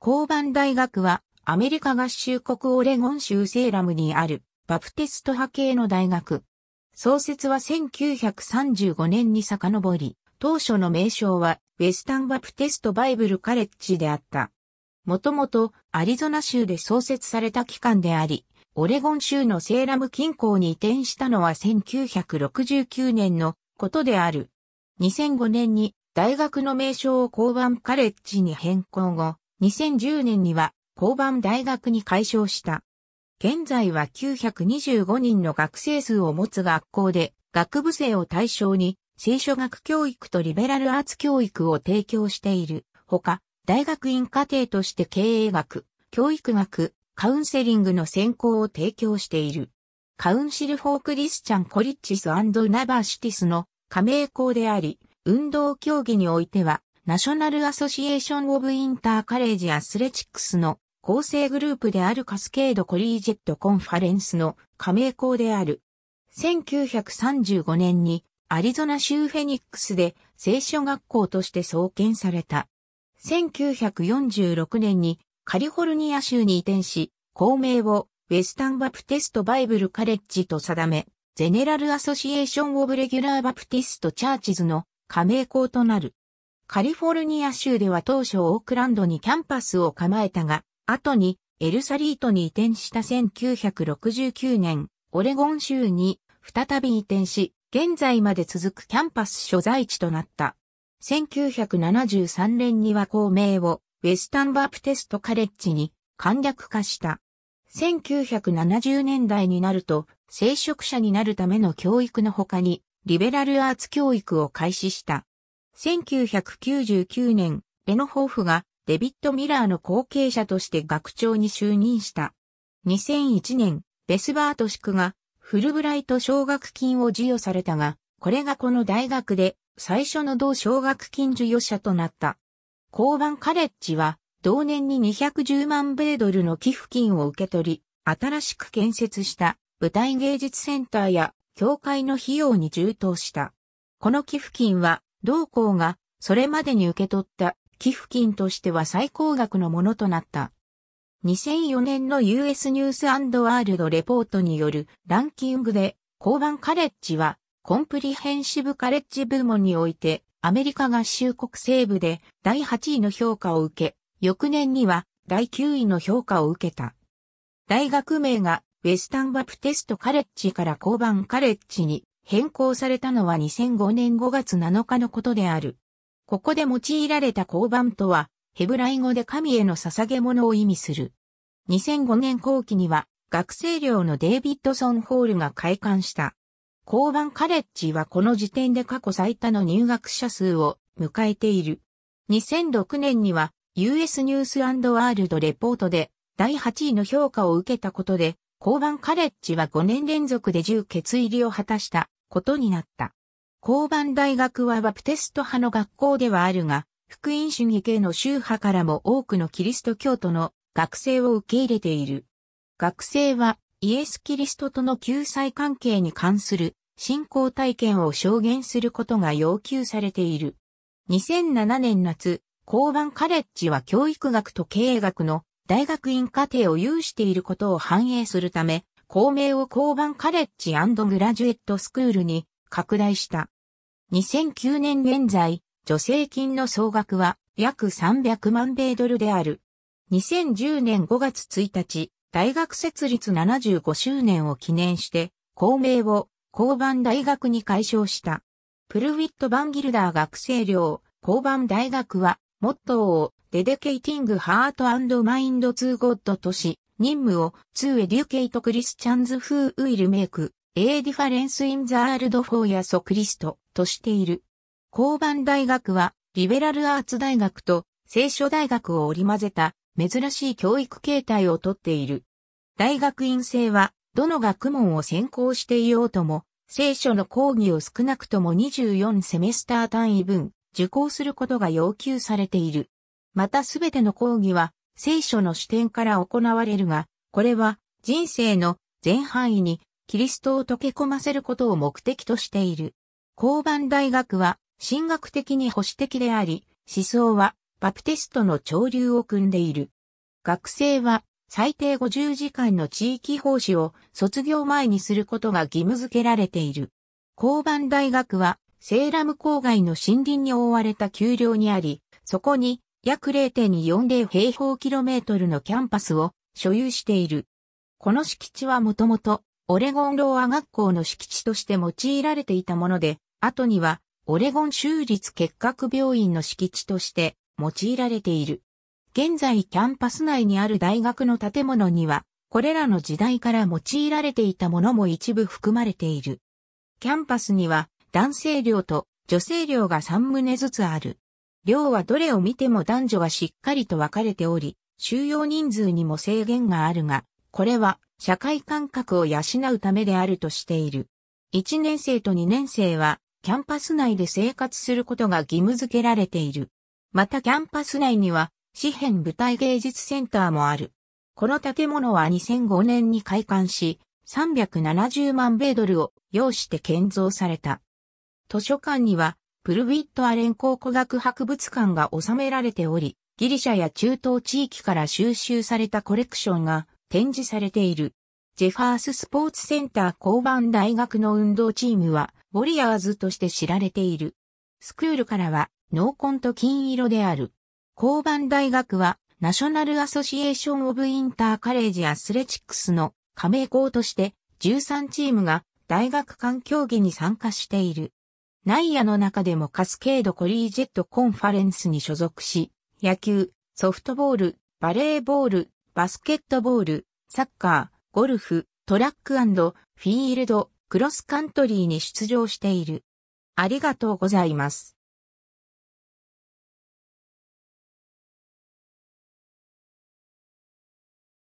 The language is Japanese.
交番大学はアメリカ合衆国オレゴン州セーラムにあるバプテスト派系の大学。創設は1935年に遡り、当初の名称はウェスタンバプテストバイブルカレッジであった。もともとアリゾナ州で創設された機関であり、オレゴン州のセーラム近郊に移転したのは1969年のことである。2005年に大学の名称を交番カレッジに変更後、2010年には交番大学に改称した。現在は925人の学生数を持つ学校で、学部生を対象に、聖書学教育とリベラルアーツ教育を提供している。ほか、大学院課程として経営学、教育学、カウンセリングの専攻を提供している。カウンシル・フォー・クリスチャン・コリッチス・ナバーシティスの加盟校であり、運動競技においては、ナショナルアソシエーションオブインターカレージアスレチックスの構成グループであるカスケードコリージェットコンファレンスの加盟校である。1935年にアリゾナ州フェニックスで聖書学校として創建された。1946年にカリフォルニア州に移転し、校名をウェスタンバプテストバイブルカレッジと定め、ゼネラルアソシエーションオブレギュラーバプティストチャーチズの加盟校となる。カリフォルニア州では当初オークランドにキャンパスを構えたが、後にエルサリートに移転した1969年、オレゴン州に再び移転し、現在まで続くキャンパス所在地となった。1973年には公名をウェスタンバプテストカレッジに簡略化した。1970年代になると、聖職者になるための教育の他に、リベラルアーツ教育を開始した。1999年、ベノホーフがデビッド・ミラーの後継者として学長に就任した。2001年、ベスバートシクがフルブライト奨学金を授与されたが、これがこの大学で最初の同奨学金授与者となった。交番カレッジは同年に210万米ドルの寄付金を受け取り、新しく建設した舞台芸術センターや教会の費用に充当した。この寄付金は同校がそれまでに受け取った寄付金としては最高額のものとなった。2004年の US ニュースワールドレポートによるランキングで、交番カレッジはコンプリヘンシブカレッジ部門においてアメリカ合衆国西部で第8位の評価を受け、翌年には第9位の評価を受けた。大学名がウェスタンバプテストカレッジから交番カレッジに変更されたのは2005年5月7日のことである。ここで用いられた交番とは、ヘブライ語で神への捧げ物を意味する。2005年後期には、学生寮のデイビッドソンホールが開館した。交番カレッジはこの時点で過去最多の入学者数を迎えている。2006年には US ニュースワールドレポートで第8位の評価を受けたことで、交番カレッジは5年連続で10決入りを果たしたことになった。交番大学はバプテスト派の学校ではあるが、福音主義系の宗派からも多くのキリスト教徒の学生を受け入れている。学生はイエス・キリストとの救済関係に関する信仰体験を証言することが要求されている。2007年夏、交番カレッジは教育学と経営学の大学院課程を有していることを反映するため、公明を交番カレッジグラジュエットスクールに拡大した。2009年現在、助成金の総額は約300万米ドルである。2010年5月1日、大学設立75周年を記念して、公明を交番大学に改称した。プルウィット・バンギルダー学生寮、交番大学は、モットーを、デデケイティング・ハート・マインド・ツー・ゴッドとし、任務を2エデュケイトクリスチャンズ t i a n s who a k e a difference in the world for yes クリストとしている。交番大学はリベラルアーツ大学と聖書大学を織り交ぜた珍しい教育形態をとっている。大学院生はどの学問を専攻していようとも聖書の講義を少なくとも24セメスター単位分受講することが要求されている。またすべての講義は聖書の視点から行われるが、これは人生の全範囲にキリストを溶け込ませることを目的としている。交番大学は神学的に保守的であり、思想はバプテストの潮流を組んでいる。学生は最低50時間の地域奉仕を卒業前にすることが義務付けられている。交番大学はセーラム郊外の森林に覆われた丘陵にあり、そこに約0.40平方キロメートルのキャンパスを所有している。この敷地はもともとオレゴンローア学校の敷地として用いられていたもので、後にはオレゴン州立結核病院の敷地として用いられている。現在キャンパス内にある大学の建物には、これらの時代から用いられていたものも一部含まれている。キャンパスには男性寮と女性寮が3棟ずつある。寮はどれを見ても男女がしっかりと分かれており、収容人数にも制限があるが、これは社会感覚を養うためであるとしている。1年生と2年生はキャンパス内で生活することが義務付けられている。またキャンパス内には、紙片舞台芸術センターもある。この建物は2005年に開館し、370万米ドルを要して建造された。図書館にはプルヴィット・アレン考古学博物館が収められており、ギリシャや中東地域から収集されたコレクションが展示されている。ジェファーススポーツセンター交番大学の運動チームは、ウォリアーズとして知られている。スクールからは、濃紺と金色である。交番大学は、ナショナルアソシエーション・オブ・インター・カレージ・アスレチックスの加盟校として、13チームが大学間競技に参加している。内野の中でもカスケードコリージェットコンファレンスに所属し、野球、ソフトボール、バレーボール、バスケットボール、サッカー、ゴルフ、トラックフィールド、クロスカントリーに出場している。ありがとうございます。